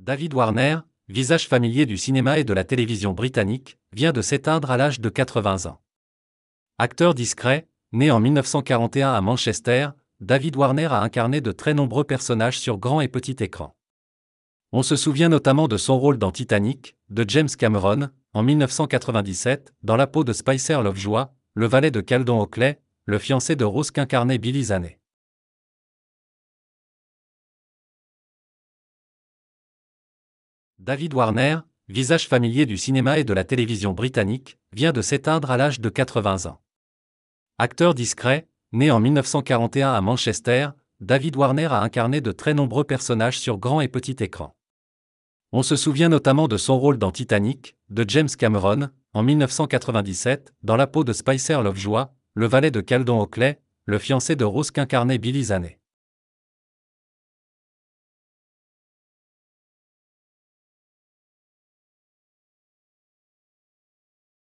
David Warner, visage familier du cinéma et de la télévision britannique, vient de s'éteindre à l'âge de 80 ans. Acteur discret, né en 1941 à Manchester, David Warner a incarné de très nombreux personnages sur grand et petit écran. On se souvient notamment de son rôle dans Titanic, de James Cameron, en 1997, dans la peau de Spicer Lovejoy, le valet de Caldon Oakley, le fiancé de Rose qu'incarnait Billy Zane. David Warner, visage familier du cinéma et de la télévision britannique, vient de s'éteindre à l'âge de 80 ans. Acteur discret, né en 1941 à Manchester, David Warner a incarné de très nombreux personnages sur grand et petit écran. On se souvient notamment de son rôle dans Titanic, de James Cameron, en 1997, dans la peau de Spicer Lovejoy, le valet de Caldon Oakley, le fiancé de Rose qu'incarnait Billy Zane.